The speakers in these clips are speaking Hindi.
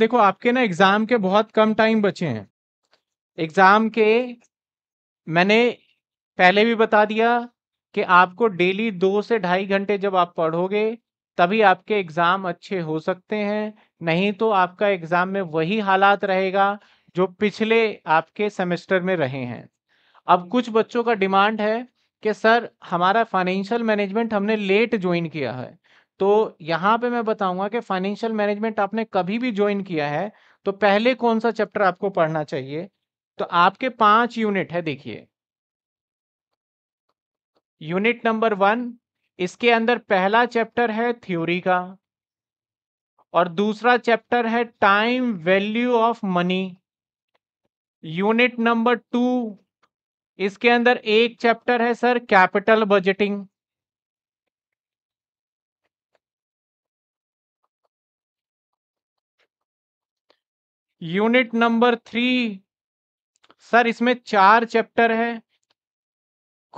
देखो आपके ना एग्जाम के बहुत कम टाइम बचे हैं एग्जाम के मैंने पहले भी बता दिया कि आपको डेली दो से ढाई घंटे जब आप पढ़ोगे तभी आपके एग्जाम अच्छे हो सकते हैं नहीं तो आपका एग्जाम में वही हालात रहेगा जो पिछले आपके सेमेस्टर में रहे हैं अब कुछ बच्चों का डिमांड है कि सर हमारा फाइनेंशियल मैनेजमेंट हमने लेट ज्वाइन किया है तो यहाँ पे मैं बताऊंगा कि फाइनेंशियल मैनेजमेंट आपने कभी भी ज्वाइन किया है तो पहले कौन सा चैप्टर आपको पढ़ना चाहिए तो आपके पांच यूनिट है देखिए यूनिट नंबर वन इसके अंदर पहला चैप्टर है थ्योरी का और दूसरा चैप्टर है time value of money unit number two इसके अंदर एक चैप्टर है sir capital budgeting unit number three sir इसमें चार चैप्टर है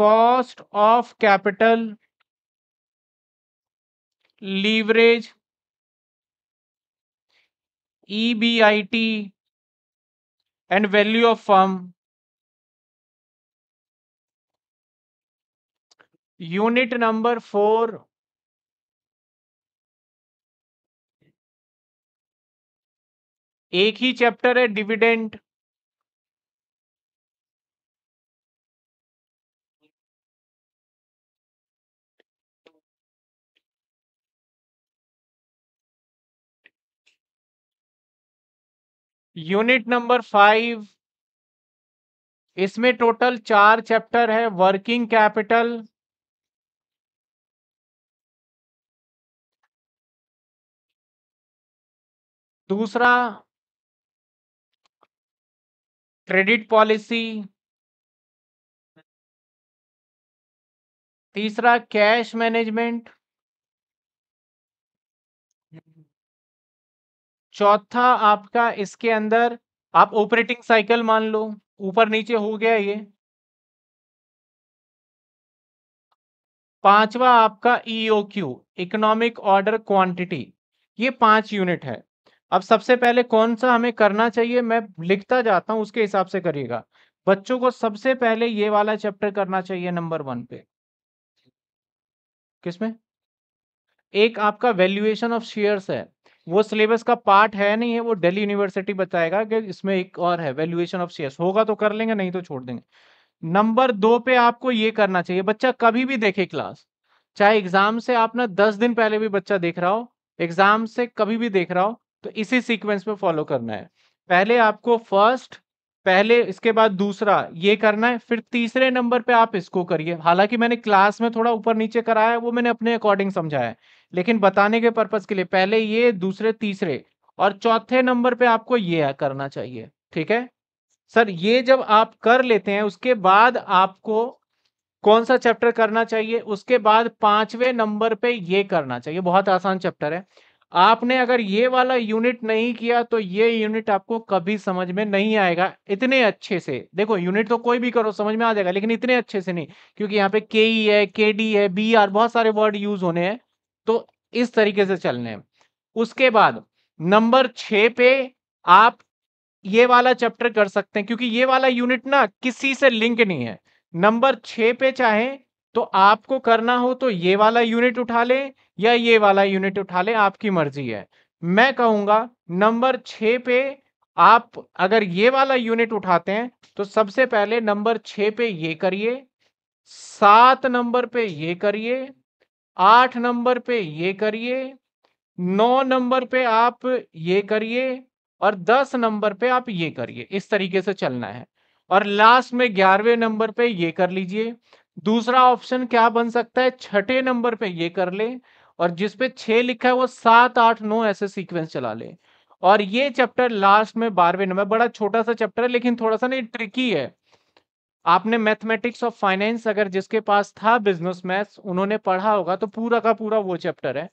cost of capital leverage EBIT e and value of firm unit number four एक ही चैप्टर है डिविडेंड यूनिट नंबर फाइव इसमें टोटल चार चैप्टर है वर्किंग कैपिटल दूसरा क्रेडिट पॉलिसी तीसरा कैश मैनेजमेंट चौथा आपका इसके अंदर आप ऑपरेटिंग साइकिल मान लो ऊपर नीचे हो गया ये पांचवा आपका ईओक्यू इकोनॉमिक ऑर्डर क्वांटिटी ये पांच यूनिट है अब सबसे पहले कौन सा हमें करना चाहिए मैं लिखता जाता हूं उसके हिसाब से करिएगा बच्चों को सबसे पहले ये वाला चैप्टर करना चाहिए नंबर वन पे किसमें एक आपका वैल्यूएशन ऑफ शेयर्स है वो सिलेबस का पार्ट है नहीं है वो दिल्ली यूनिवर्सिटी बताएगा कि इसमें एक और है वैल्यूएशन ऑफ शेयर्स होगा तो कर लेंगे नहीं तो छोड़ देंगे नंबर दो पे आपको ये करना चाहिए बच्चा कभी भी देखे क्लास चाहे एग्जाम से आप ना दस दिन पहले भी बच्चा देख रहा हो एग्जाम से कभी भी देख रहा हो तो इसी सीक्वेंस में फॉलो करना है पहले आपको फर्स्ट पहले इसके बाद दूसरा ये करना है फिर तीसरे नंबर पे आप इसको करिए हालांकि मैंने क्लास में थोड़ा ऊपर नीचे कराया वो मैंने अपने अकॉर्डिंग समझाया है लेकिन बताने के पर्पज के लिए पहले ये दूसरे तीसरे और चौथे नंबर पे आपको ये करना चाहिए ठीक है सर ये जब आप कर लेते हैं उसके बाद आपको कौन सा चैप्टर करना चाहिए उसके बाद पांचवें नंबर पे ये करना चाहिए बहुत आसान चैप्टर है आपने अगर ये वाला यूनिट नहीं किया तो ये यूनिट आपको कभी समझ में नहीं आएगा इतने अच्छे से देखो यूनिट तो कोई भी करो समझ में आ जाएगा लेकिन इतने अच्छे से नहीं क्योंकि यहाँ पे के ई e है के डी है बी आर बहुत सारे वर्ड यूज होने हैं तो इस तरीके से चलने हैं उसके बाद नंबर छ पे आप ये वाला चैप्टर कर सकते हैं क्योंकि ये वाला यूनिट ना किसी से लिंक नहीं है नंबर छ पे चाहे तो आपको करना हो तो ये वाला यूनिट उठा ले या ये वाला यूनिट उठा ले आपकी मर्जी है मैं कहूंगा नंबर छ पे आप अगर ये वाला यूनिट उठाते हैं तो सबसे पहले नंबर छ पे ये करिए सात नंबर पे ये करिए आठ नंबर पे ये करिए नौ नंबर पे आप ये करिए और दस नंबर पे आप ये करिए इस तरीके से चलना है और लास्ट में ग्यारहवें नंबर पे ये कर लीजिए दूसरा ऑप्शन क्या बन सकता है छठे नंबर पे ये कर ले और जिसपे छह लिखा है वो सात आठ नौ ऐसे सीक्वेंस चला ले और ये चैप्टर लास्ट में बारहवें नंबर बड़ा छोटा सा चैप्टर है लेकिन थोड़ा सा नहीं ट्रिकी है आपने मैथमेटिक्स ऑफ फाइनेंस अगर जिसके पास था बिजनेस मैथ्स उन्होंने पढ़ा होगा तो पूरा का पूरा वो चैप्टर है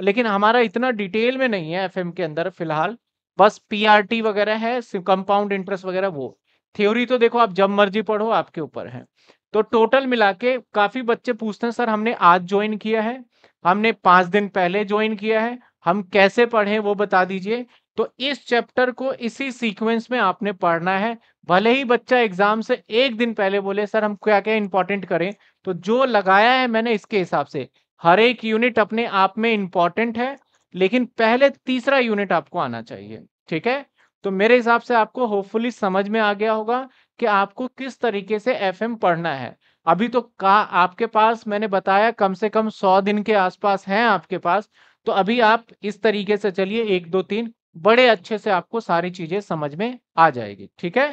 लेकिन हमारा इतना डिटेल में नहीं है एफएम के अंदर फिलहाल बस पीआरटी वगैरह है कंपाउंड इंटरेस्ट वगैरह वो थ्योरी तो देखो आप जब मर्जी पढ़ो आपके ऊपर है तो टोटल मिला के काफी बच्चे पूछते हैं सर हमने आज ज्वाइन किया है हमने पांच दिन पहले ज्वाइन किया है हम कैसे पढ़े वो बता दीजिए तो इस चैप्टर को इसी सीक्वेंस में आपने पढ़ना है भले ही बच्चा एग्जाम से एक दिन पहले बोले सर हम क्या क्या इंपॉर्टेंट करें तो जो लगाया है मैंने इसके हिसाब से हर एक यूनिट अपने आप में इंपॉर्टेंट है लेकिन पहले तीसरा यूनिट आपको आना चाहिए ठीक है तो मेरे हिसाब से आपको होपफुली समझ में आ गया होगा कि आपको किस तरीके से एफएम पढ़ना है अभी तो का आपके पास मैंने बताया कम से कम सौ दिन के आसपास हैं आपके पास तो अभी आप इस तरीके से चलिए एक दो तीन बड़े अच्छे से आपको सारी चीजें समझ में आ जाएगी ठीक है